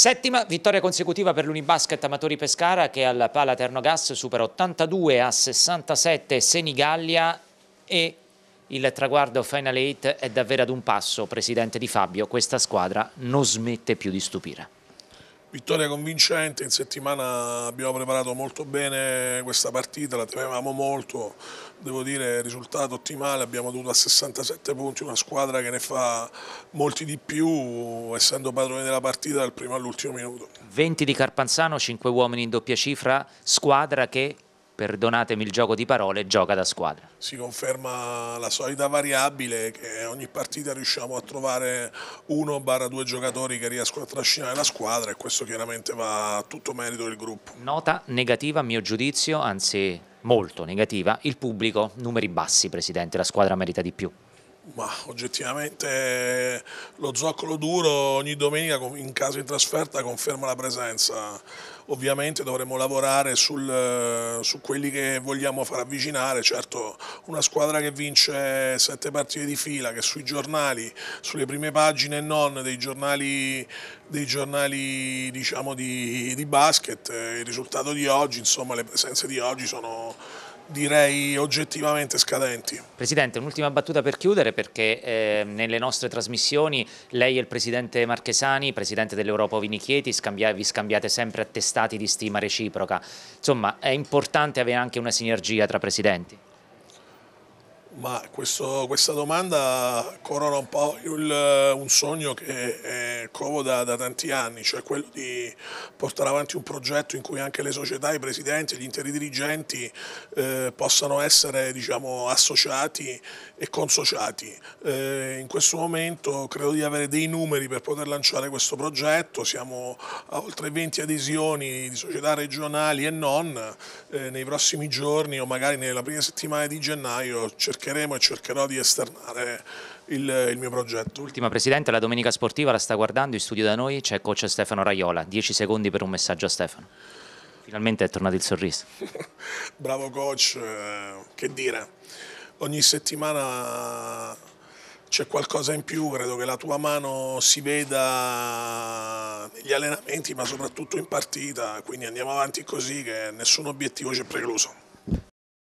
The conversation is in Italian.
Settima vittoria consecutiva per l'Unibasket Amatori Pescara che al Pala Ternogas supera 82 a 67 Senigallia e il traguardo Final 8 è davvero ad un passo, presidente Di Fabio, questa squadra non smette più di stupire. Vittoria convincente, in settimana abbiamo preparato molto bene questa partita, la temevamo molto, devo dire risultato ottimale, abbiamo dovuto a 67 punti una squadra che ne fa molti di più, essendo padroni della partita dal primo all'ultimo minuto. 20 di Carpanzano, 5 uomini in doppia cifra, squadra che perdonatemi il gioco di parole, gioca da squadra. Si conferma la solita variabile che ogni partita riusciamo a trovare uno barra due giocatori che riescono a trascinare la squadra e questo chiaramente va a tutto merito del gruppo. Nota negativa a mio giudizio, anzi molto negativa, il pubblico, numeri bassi Presidente, la squadra merita di più. Ma oggettivamente eh, lo zoccolo duro ogni domenica in caso di trasferta conferma la presenza. Ovviamente dovremo lavorare sul, eh, su quelli che vogliamo far avvicinare, certo una squadra che vince sette partite di fila, che sui giornali, sulle prime pagine e non dei giornali, dei giornali diciamo, di, di basket, eh, il risultato di oggi, insomma le presenze di oggi sono direi oggettivamente scadenti. Presidente, un'ultima battuta per chiudere perché eh, nelle nostre trasmissioni lei e il Presidente Marchesani, Presidente dell'Europa Vinichieti, scambia vi scambiate sempre attestati di stima reciproca. Insomma, è importante avere anche una sinergia tra Presidenti? Ma questo, questa domanda corona un po' il, un sogno che è provo da, da, tanti anni, cioè quello di portare avanti un progetto in cui anche le società, i presidenti, gli interi dirigenti eh, possano essere diciamo, associati e consociati. Eh, in questo momento credo di avere dei numeri per poter lanciare questo progetto, siamo a oltre 20 adesioni di società regionali e non, eh, nei prossimi giorni o magari nella prima settimana di gennaio cercheremo e cercherò di esternare il, il mio progetto. Ultima Presidente, la Domenica Sportiva la sta guardando in studio da noi, c'è coach Stefano Raiola, 10 secondi per un messaggio a Stefano. Finalmente è tornato il sorriso. Bravo coach, eh, che dire, ogni settimana c'è qualcosa in più, credo che la tua mano si veda negli allenamenti ma soprattutto in partita, quindi andiamo avanti così che nessun obiettivo ci è precluso.